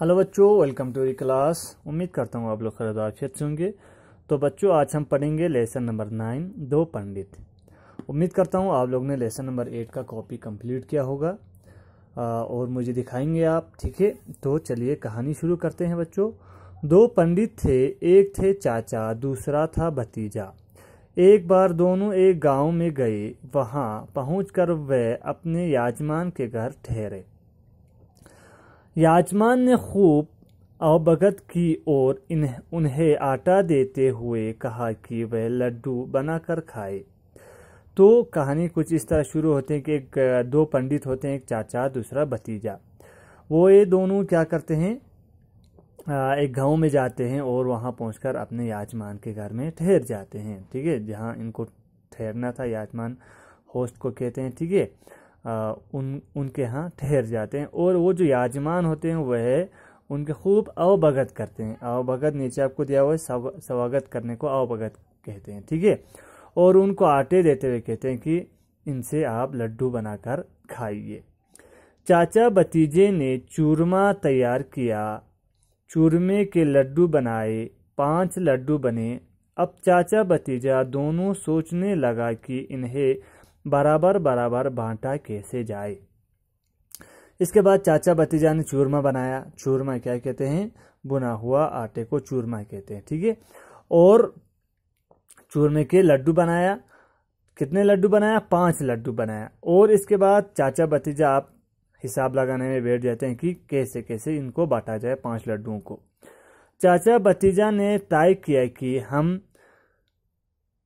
hello बच्चों welcome to री class उम्मीद करता हूँ आप लोग खरीदार क्षेत्र होंगे तो बच्चों आज हम पढ़ेंगे लेसन नंबर नाइन दो पंडित उम्मीद करता हूँ आप लोग ने लेसन नंबर एट का कॉपी कंप्लीट किया होगा आ, और मुझे दिखाएंगे आप ठीक है तो चलिए कहानी शुरू करते हैं बच्चों दो पंडित थे एक थे चाचा दूसरा था भतीजा एक बार दोनों एक गाँव में गए वहाँ पहुँच वे अपने याजमान के घर ठहरे याजमान ने खूब अवभगत की और उन्हें आटा देते हुए कहा कि वह लड्डू बनाकर खाए तो कहानी कुछ इस तरह शुरू होते हैं कि एक दो पंडित होते हैं एक चाचा दूसरा भतीजा वो ये दोनों क्या करते हैं एक गांव में जाते हैं और वहाँ पहुँच अपने याजमान के घर में ठहर जाते हैं ठीक है जहाँ इनको ठहरना था याजमान होस्ट को कहते हैं ठीक है उन उनके यहाँ ठहर जाते हैं और वो जो याजमान होते हैं वह उनके खूब अवभगत करते हैं अवभगत नीचे आपको दिया हुआ है सव, स्वागत करने को अवभगत कहते हैं ठीक है और उनको आटे देते हुए कहते हैं कि इनसे आप लड्डू बनाकर खाइए चाचा भतीजे ने चूरमा तैयार किया चूरमे के लड्डू बनाए पांच लड्डू बने अब चाचा भतीजा दोनों सोचने लगा कि इन्हें बराबर बराबर बांटा कैसे जाए इसके बाद चाचा भतीजा ने चूरमा बनाया चूरमा क्या कहते हैं बुना हुआ आटे को चूरमा कहते हैं ठीक है और चूरमे के लड्डू बनाया कितने लड्डू बनाया पांच लड्डू बनाया और इसके बाद चाचा भतीजा आप हिसाब लगाने में बैठ जाते हैं कि कैसे कैसे इनको बांटा जाए पांच लड्डुओं को चाचा भतीजा ने तय किया कि हम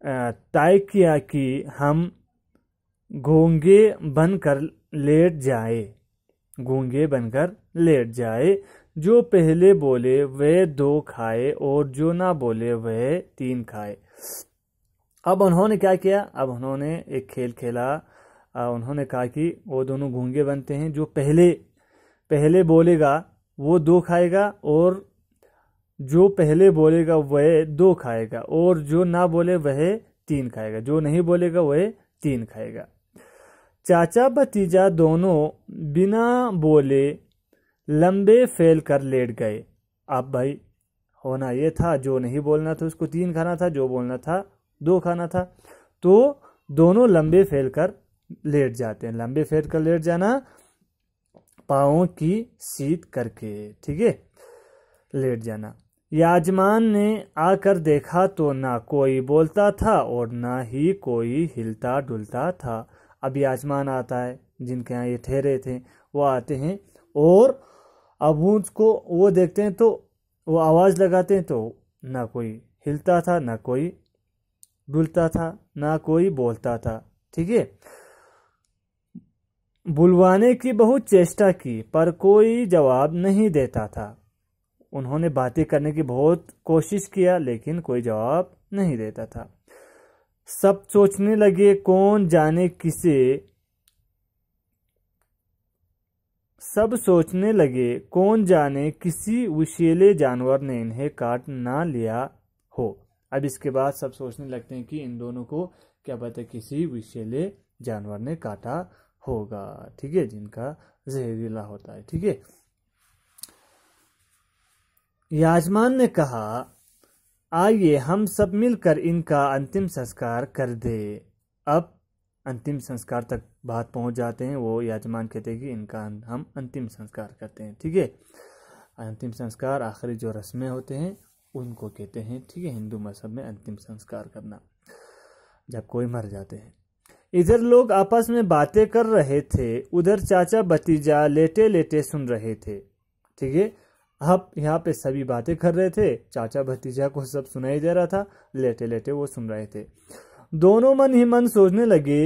तय किया कि हम घोंगे बनकर लेट जाए गूंगे बनकर लेट जाए जो पहले बोले वह दो खाए और जो ना बोले वह तीन खाए अब उन्होंने क्या किया अब उन्होंने एक खेल खेला उन्होंने कहा कि वो दोनों गूंगे बनते हैं जो पहले पहले बोलेगा वो दो खाएगा और जो पहले बोलेगा वह दो खाएगा और जो ना बोले वह तीन खाएगा जो नहीं बोलेगा वह तीन खाएगा चाचा भतीजा दोनों बिना बोले लंबे फेल कर लेट गए अब भाई होना ये था जो नहीं बोलना था उसको तीन खाना था जो बोलना था दो खाना था तो दोनों लंबे फेल कर लेट जाते हैं लंबे फेल कर लेट जाना पाओ की सीत करके ठीक है लेट जाना याजमान ने आकर देखा तो ना कोई बोलता था और ना ही कोई हिलता डुलता था अब याजमान आता है जिनके यहाँ ये ठहरे थे वो आते हैं और अब को वो देखते हैं तो वो आवाज़ लगाते हैं तो ना कोई हिलता था ना कोई डुलता था ना कोई बोलता था ठीक है बुलवाने की बहुत चेष्टा की पर कोई जवाब नहीं देता था उन्होंने बातें करने की बहुत कोशिश किया लेकिन कोई जवाब नहीं देता था सब सोचने लगे कौन जाने किसे सब सोचने लगे कौन जाने किसी विशेले जानवर ने इन्हें काट ना लिया हो अब इसके बाद सब सोचने लगते हैं कि इन दोनों को क्या पता किसी विशेले जानवर ने काटा होगा ठीक है जिनका जहरीला होता है ठीक है याजमान ने कहा आइए हम सब मिलकर इनका अंतिम संस्कार कर दे अब अंतिम संस्कार तक बात पहुंच जाते हैं वो याजमान कहते हैं कि इनका अं-, हम अंतिम संस्कार करते हैं ठीक है अंतिम संस्कार आखिरी जो रस्में होते हैं उनको कहते हैं ठीक है हिंदू मजहब में अंतिम संस्कार करना जब कोई मर जाते हैं इधर लोग आपस में बातें कर रहे थे उधर चाचा भतीजा लेटे लेटे सुन रहे थे ठीक है आप यहाँ पे सभी बातें कर रहे थे चाचा भतीजा को सब सुनाई दे रहा था लेटे लेटे वो सुन रहे थे दोनों मन ही मन सोचने लगे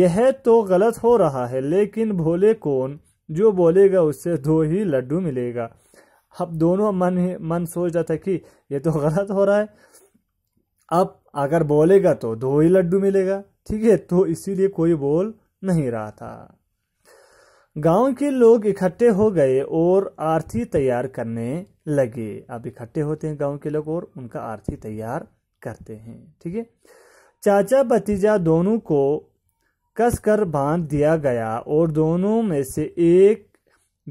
यह तो गलत हो रहा है लेकिन भोले कौन जो बोलेगा उससे दो ही लड्डू मिलेगा अब दोनों मन ही मन सोच रहा था कि यह तो गलत हो रहा है अब अगर बोलेगा तो दो ही लड्डू मिलेगा ठीक है तो इसीलिए कोई बोल नहीं रहा था गांव के लोग इकट्ठे हो गए और आरती तैयार करने लगे अब इकट्ठे होते हैं गांव के लोग और उनका आरती तैयार करते हैं ठीक है चाचा भतीजा दोनों को कसकर बांध दिया गया और दोनों में से एक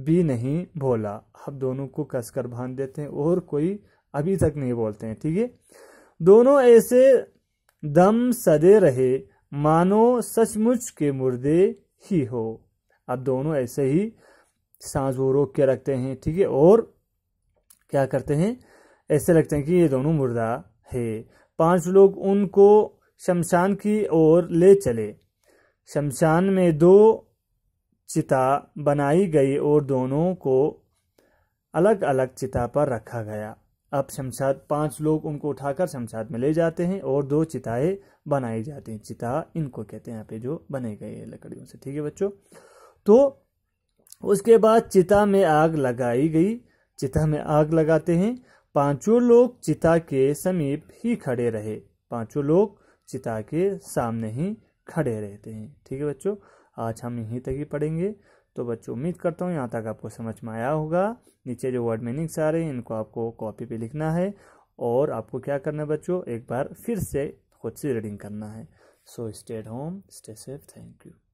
भी नहीं बोला अब दोनों को कसकर बांध देते हैं और कोई अभी तक नहीं बोलते हैं ठीक है दोनों ऐसे दम सदे रहे मानो सचमुच के मुर्दे ही हो आप दोनों ऐसे ही सांस वो रोक के रखते हैं ठीक है और क्या करते हैं ऐसे लगते हैं कि ये दोनों मुर्दा है पांच लोग उनको शमशान की ओर ले चले शमशान में दो चिता बनाई गई और दोनों को अलग अलग चिता पर रखा गया अब शमशाद पांच लोग उनको उठाकर शमशाद में ले जाते हैं और दो चिताएं बनाई जाती हैं चिता इनको कहते हैं यहाँ पे जो बने गए लकड़ियों से ठीक है बच्चों तो उसके बाद चिता में आग लगाई गई चिता में आग लगाते हैं पांचों लोग चिता के समीप ही खड़े रहे पांचों लोग चिता के सामने ही खड़े रहते हैं ठीक है बच्चों आज हम यहीं तक ही पढ़ेंगे तो बच्चों उम्मीद करता हूँ यहाँ तक आपको समझ में आया होगा नीचे जो वर्ड मीनिंग्स आ रहे हैं इनको आपको कॉपी पे लिखना है और आपको क्या करना है बच्चों एक बार फिर से खुद से रीडिंग करना है so stay home stay safe thank you